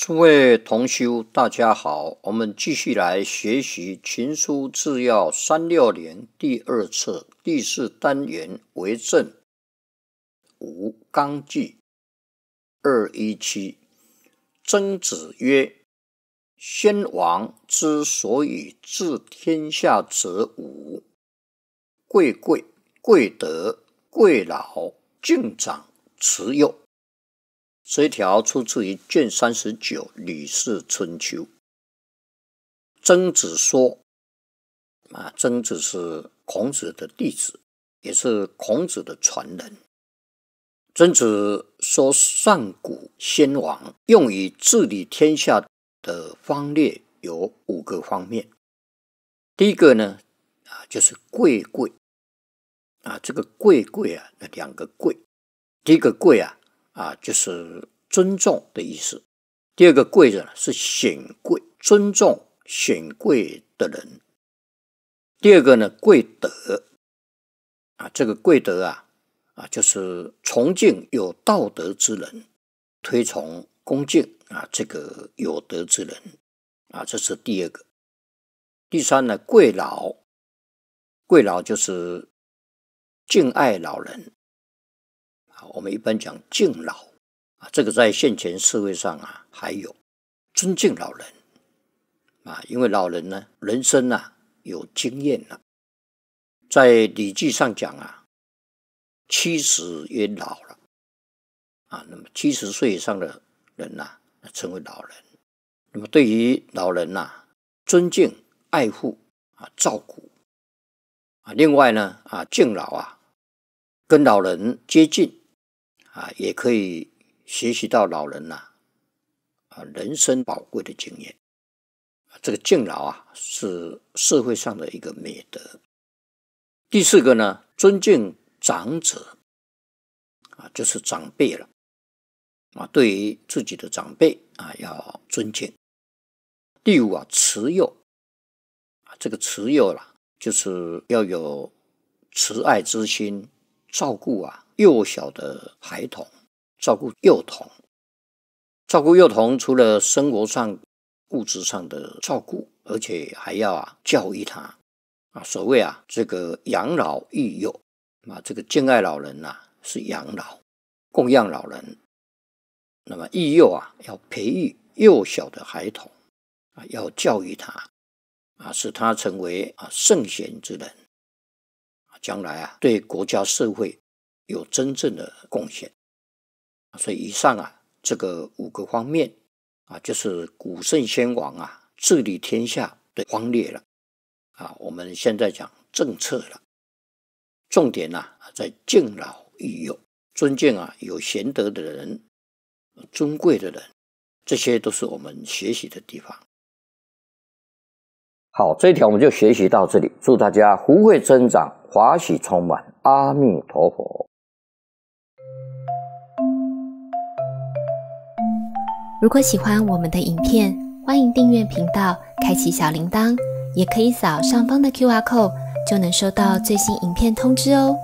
诸位同修，大家好，我们继续来学习《群书制药三六年第二册第四单元为证无纲纪二一七。曾子曰：“先王之所以治天下者，五：贵贵、贵德、贵老、敬长、慈幼。”这一条出自于卷三十九《吕氏春秋》，曾子说：“啊，曾子是孔子的弟子，也是孔子的传人。曾子说，上古先王用于治理天下的方略有五个方面。第一个呢，啊，就是贵贵。啊，这个贵贵啊，那两个贵，第一个贵啊。”啊，就是尊重的意思。第二个，贵人是显贵，尊重显贵的人。第二个呢，贵德，啊，这个贵德啊，啊，就是崇敬有道德之人，推崇恭敬啊，这个有德之人，啊，这是第二个。第三呢，贵老，贵老就是敬爱老人。我们一般讲敬老啊，这个在现前社会上啊，还有尊敬老人啊，因为老人呢，人生呐，有经验了。在《礼记》上讲啊，七十也老了啊，那么七十岁以上的人呐，称为老人。那么对于老人呐，尊敬、爱护啊，照顾啊，另外呢啊，敬老啊，跟老人接近。啊，也可以学习到老人呐，啊，人生宝贵的经验。这个敬老啊，是社会上的一个美德。第四个呢，尊敬长者，啊，就是长辈了，啊，对于自己的长辈啊，要尊敬。第五啊，慈幼，啊，这个慈幼了，就是要有慈爱之心。照顾啊幼小的孩童，照顾幼童，照顾幼童除了生活上物质上的照顾，而且还要啊教育他啊所谓啊这个养老育幼啊这个敬爱老人呐是养老供养老人，那么育幼啊要培育幼小的孩童啊要教育他啊使他成为啊圣贤之人。将来啊，对国家社会有真正的贡献，所以以上啊，这个五个方面啊，就是古圣先王啊治理天下的荒略了啊。我们现在讲政策了，重点呢在敬老育幼，尊敬啊有贤德的人、尊贵的人，这些都是我们学习的地方。好，这一条我们就学习到这里。祝大家福慧增长。华喜充满，阿弥陀佛。如果喜欢我们的影片，欢迎订阅频道，开启小铃铛，也可以扫上方的 Q R code，就能收到最新影片通知哦。